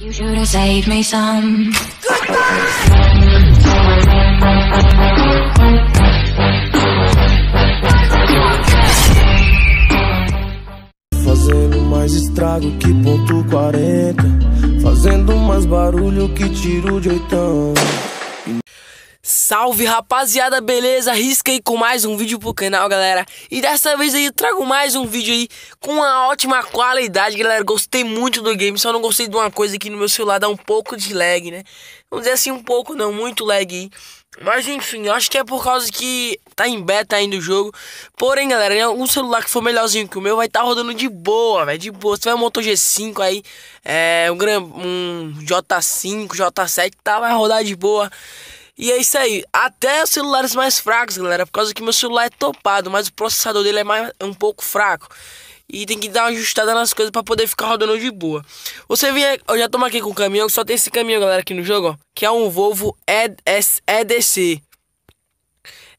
You should have saved me some. Goodbye! Fazendo mais estrago que ponto 40. Fazendo mais barulho que tiro de oitão. Salve rapaziada, beleza? Risca aí com mais um vídeo pro canal, galera. E dessa vez aí eu trago mais um vídeo aí com uma ótima qualidade, galera. Gostei muito do game, só não gostei de uma coisa que no meu celular dá um pouco de lag, né? Vamos dizer assim, um pouco não, muito lag aí. Mas enfim, eu acho que é por causa que tá em beta ainda o jogo. Porém, galera, né, um celular que for melhorzinho que o meu vai estar tá rodando de boa, velho, de boa. Se tiver um Moto G5 aí, é, um, um J5, J7, tá, vai rodar de boa. E é isso aí. Até os celulares mais fracos, galera. Por causa que meu celular é topado, mas o processador dele é, mais, é um pouco fraco. E tem que dar uma ajustada nas coisas para poder ficar rodando de boa. Você vem. Eu já tô aqui com o caminhão, só tem esse caminhão, galera, aqui no jogo, ó. Que é um Volvo EDC.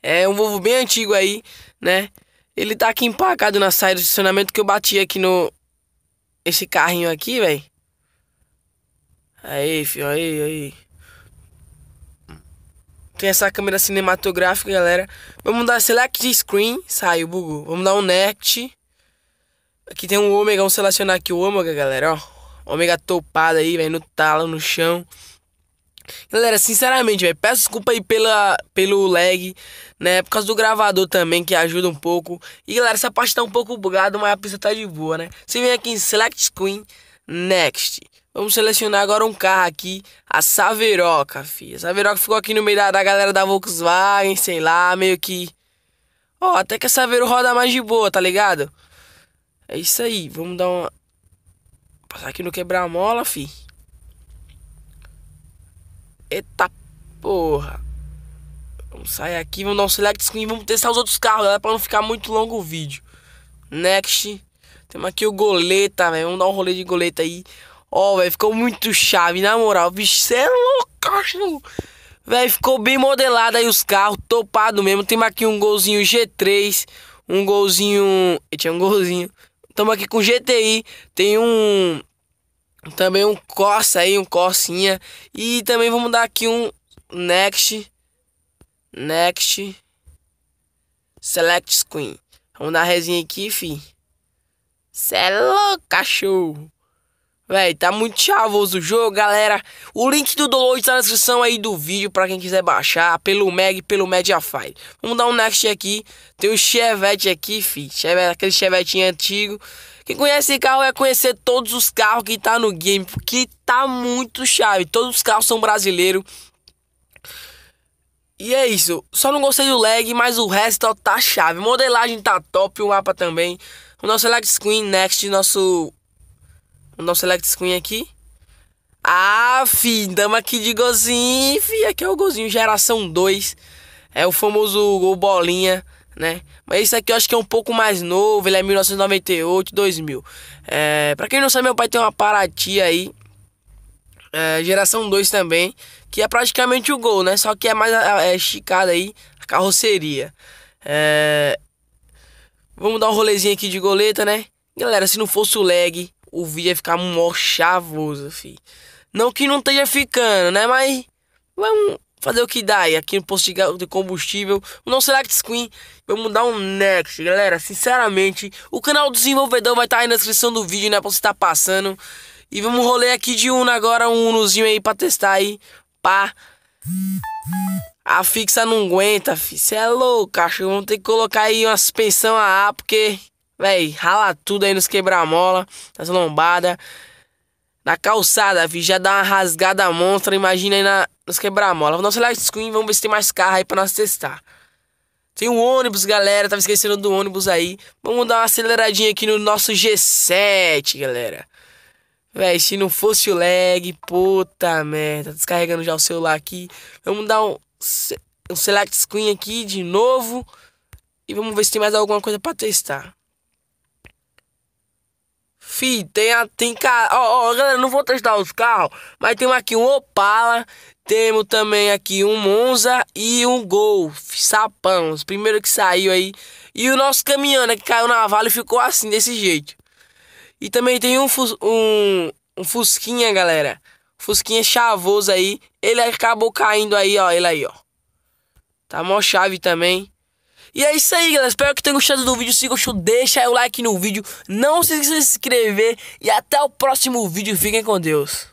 É um Volvo bem antigo aí, né? Ele tá aqui empacado na saída do estacionamento que eu bati aqui no. Esse carrinho aqui, velho. Aí, filho, aí, aí. Tem essa câmera cinematográfica, galera. Vamos dar select screen. Saiu, bugou. Vamos dar um next. Aqui tem um ômega. Vamos selecionar aqui o ômega, galera. Ó, ômega topado aí, velho. No talo, no chão. Galera, sinceramente, peço desculpa aí pela, pelo lag, né? Por causa do gravador também, que ajuda um pouco. E galera, essa parte tá um pouco bugada, mas a pista tá de boa, né? Você vem aqui em Select Screen, Next. Vamos selecionar agora um carro aqui, a Saveroca, filho. A Saveroca ficou aqui no meio da, da galera da Volkswagen, sei lá, meio que... Ó, oh, até que a Saveiro roda mais de boa, tá ligado? É isso aí, vamos dar uma... Passar aqui no quebrar mola fi. Eita porra. Vamos sair aqui, vamos dar um select screen, vamos testar os outros carros, galera, pra não ficar muito longo o vídeo. Next. Temos aqui o goleta, velho. Vamos dar um rolê de goleta aí. Ó, oh, velho, ficou muito chave, na moral. Bicho, cê é louco, Velho, ficou bem modelado aí os carros, topado mesmo. Temos aqui um golzinho G3, um golzinho. Eu tinha um golzinho. Tamo aqui com GTI, tem um. Também um Corsa aí, um Corsinha. E também vamos dar aqui um Next. Next. Select Screen. Vamos dar resinha aqui, fi. Cê é louco, cachorro. Véi, tá muito chavoso o jogo, galera. O link do download tá na descrição aí do vídeo pra quem quiser baixar, pelo Meg e pelo Mediafire. Vamos dar um next aqui. Tem o Chevette aqui, fi. Chevette, aquele Chevetinho antigo. Quem conhece esse carro é conhecer todos os carros que tá no game, porque tá muito chave. Todos os carros são brasileiros. E é isso. Só não gostei do lag, mas o resto ó, tá chave. Modelagem tá top, o mapa também. O nosso lag screen next, nosso o um select screen aqui. Ah, fi, dama aqui de gozinho, fi. Aqui é o gozinho geração 2. É o famoso gol bolinha, né? Mas esse aqui eu acho que é um pouco mais novo. Ele é 1998, 2000. É, pra quem não sabe, meu pai tem uma Paraty aí. É, geração 2 também. Que é praticamente o gol, né? Só que é mais é, é aí a carroceria. É, vamos dar um rolezinho aqui de goleta, né? Galera, se não fosse o lag, o vídeo ia ficar mó chavoso, fi. Não que não esteja ficando, né? Mas vamos fazer o que dá aí. Aqui no posto de combustível, não será que Queen. Vamos dar um next, galera. Sinceramente, o canal do desenvolvedor vai estar tá aí na descrição do vídeo, né? Pra você estar tá passando. E vamos rolê aqui de Uno agora, um Unozinho aí pra testar aí. Pá. A fixa não aguenta, fi. Você é louco, cachorro. Vamos ter que colocar aí uma suspensão a A, porque Véi, rala tudo aí nos quebra-mola, nas lombadas. Na calçada, vi, já dá uma rasgada monstra, imagina aí na, nos quebra-mola. Vou dar um select screen, vamos ver se tem mais carro aí pra nós testar. Tem um ônibus, galera, tava esquecendo do ônibus aí. Vamos dar uma aceleradinha aqui no nosso G7, galera. Véi, se não fosse o lag, puta merda. Tá descarregando já o celular aqui. Vamos dar um, um select screen aqui de novo. E vamos ver se tem mais alguma coisa pra testar. Fi, tem, a, tem carro. Ó, galera, não vou testar os carros, mas tem aqui um Opala, temos também aqui um Monza e um golf sapão, os primeiros que saiu aí. E o nosso caminhão, né, que caiu na vala e ficou assim, desse jeito. E também tem um, um, um Fusquinha, galera. Fusquinha chavoso aí. Ele acabou caindo aí, ó, ele aí, ó. Tá mó chave também. E é isso aí, galera. Espero que tenham gostado do vídeo. Se gostou, deixa o like no vídeo. Não se esqueça de se inscrever. E até o próximo vídeo. Fiquem com Deus.